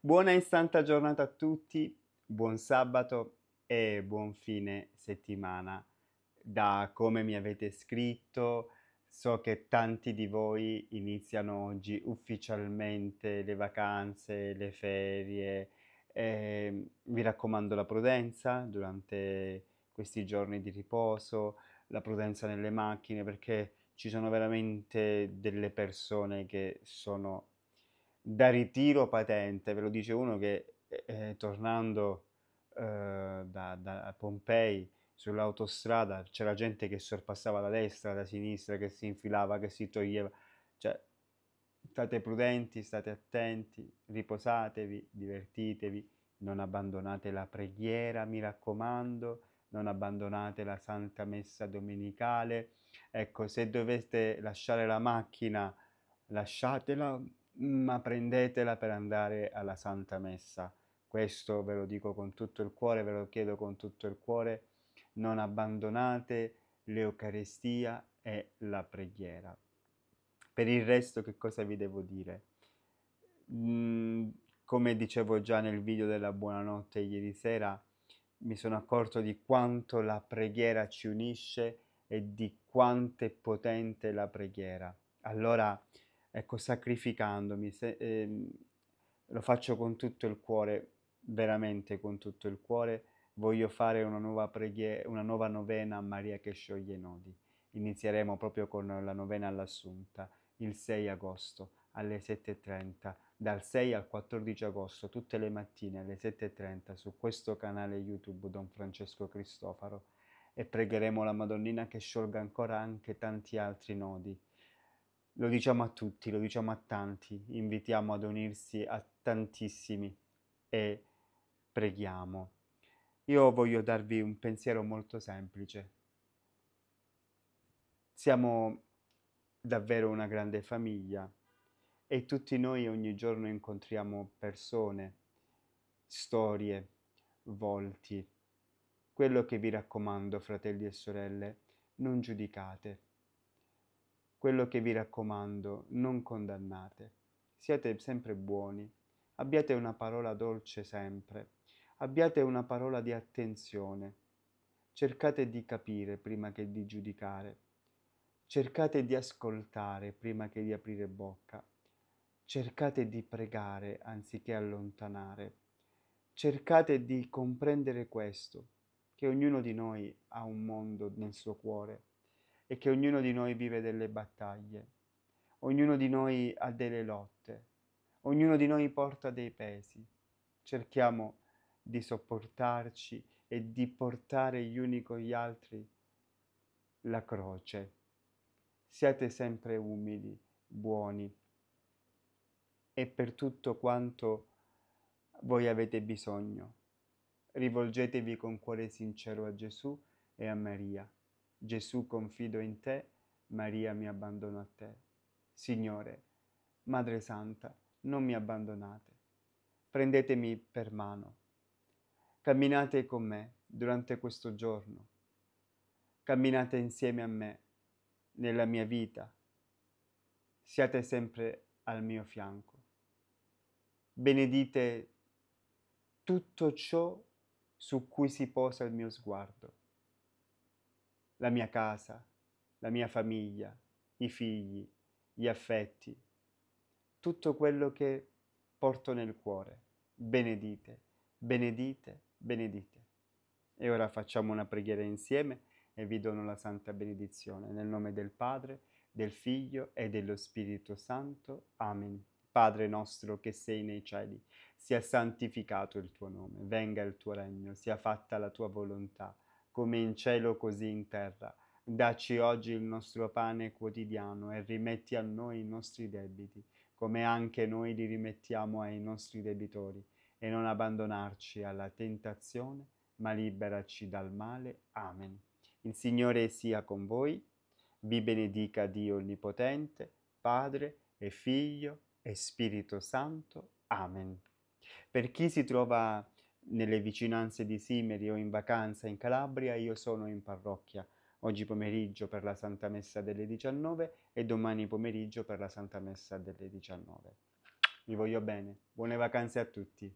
Buona e santa giornata a tutti, buon sabato e buon fine settimana. Da come mi avete scritto, so che tanti di voi iniziano oggi ufficialmente le vacanze, le ferie. Eh, vi raccomando la prudenza durante questi giorni di riposo, la prudenza nelle macchine perché ci sono veramente delle persone che sono da ritiro patente, ve lo dice uno che eh, eh, tornando eh, da, da, Pompei sull'autostrada c'era gente che sorpassava da destra, da sinistra, che si infilava, che si toglieva, cioè state prudenti, state attenti, riposatevi, divertitevi, non abbandonate la preghiera, mi raccomando, non abbandonate la santa messa domenicale, ecco se doveste lasciare la macchina lasciatela ma prendetela per andare alla Santa Messa. Questo ve lo dico con tutto il cuore, ve lo chiedo con tutto il cuore, non abbandonate l'Eucarestia e la preghiera. Per il resto che cosa vi devo dire? Mm, come dicevo già nel video della buonanotte ieri sera, mi sono accorto di quanto la preghiera ci unisce e di quanto è potente la preghiera. Allora, ecco, sacrificandomi, se, eh, lo faccio con tutto il cuore, veramente con tutto il cuore, voglio fare una nuova, preghiera, una nuova novena a Maria che scioglie i nodi. Inizieremo proprio con la novena all'Assunta, il 6 agosto alle 7.30, dal 6 al 14 agosto, tutte le mattine alle 7.30 su questo canale YouTube Don Francesco Cristofaro e pregheremo la Madonnina che sciolga ancora anche tanti altri nodi lo diciamo a tutti, lo diciamo a tanti, invitiamo ad unirsi a tantissimi e preghiamo. Io voglio darvi un pensiero molto semplice. Siamo davvero una grande famiglia e tutti noi ogni giorno incontriamo persone, storie, volti. Quello che vi raccomando, fratelli e sorelle, non giudicate quello che vi raccomando, non condannate. Siate sempre buoni, abbiate una parola dolce sempre, abbiate una parola di attenzione. Cercate di capire prima che di giudicare. Cercate di ascoltare prima che di aprire bocca. Cercate di pregare anziché allontanare. Cercate di comprendere questo, che ognuno di noi ha un mondo nel suo cuore è che ognuno di noi vive delle battaglie, ognuno di noi ha delle lotte, ognuno di noi porta dei pesi. Cerchiamo di sopportarci e di portare gli uni con gli altri la croce. Siate sempre umili, buoni e per tutto quanto voi avete bisogno. Rivolgetevi con cuore sincero a Gesù e a Maria. Gesù confido in te, Maria mi abbandono a te. Signore, Madre Santa, non mi abbandonate. Prendetemi per mano. Camminate con me durante questo giorno. Camminate insieme a me nella mia vita. Siate sempre al mio fianco. Benedite tutto ciò su cui si posa il mio sguardo la mia casa, la mia famiglia, i figli, gli affetti, tutto quello che porto nel cuore. Benedite, benedite, benedite. E ora facciamo una preghiera insieme e vi dono la santa benedizione nel nome del Padre, del Figlio e dello Spirito Santo. Amen. Padre nostro che sei nei cieli, sia santificato il tuo nome, venga il tuo regno, sia fatta la tua volontà come in cielo così in terra. Dacci oggi il nostro pane quotidiano e rimetti a noi i nostri debiti, come anche noi li rimettiamo ai nostri debitori, e non abbandonarci alla tentazione, ma liberaci dal male. Amen. Il Signore sia con voi, vi benedica Dio Onnipotente, Padre e Figlio e Spirito Santo. Amen. Per chi si trova nelle vicinanze di Simeri o in vacanza in Calabria, io sono in parrocchia, oggi pomeriggio per la Santa Messa delle 19 e domani pomeriggio per la Santa Messa delle 19. Vi voglio bene, buone vacanze a tutti!